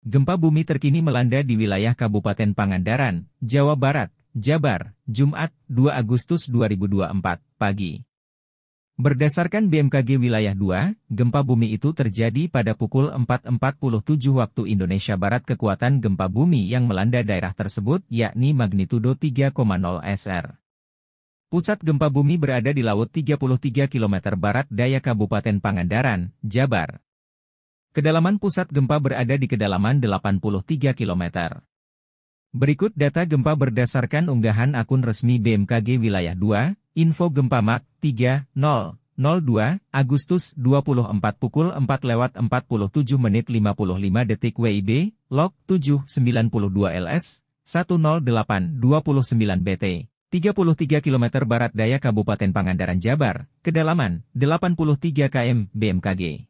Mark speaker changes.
Speaker 1: Gempa bumi terkini melanda di wilayah Kabupaten Pangandaran, Jawa Barat, Jabar, Jumat, 2 Agustus 2024, pagi. Berdasarkan BMKG Wilayah 2, gempa bumi itu terjadi pada pukul 4.47 waktu Indonesia Barat kekuatan gempa bumi yang melanda daerah tersebut yakni magnitudo 3,0 SR. Pusat gempa bumi berada di laut 33 km barat daya Kabupaten Pangandaran, Jabar. Kedalaman pusat gempa berada di kedalaman 83 km. Berikut data gempa berdasarkan unggahan akun resmi BMKG Wilayah 2, Info Gempa Mak 3002 Agustus 24 pukul 4 lewat 47 menit 55 detik WIB, log 792 LS, 10829 BT. 33 km barat daya Kabupaten Pangandaran Jabar, kedalaman 83 km BMKG.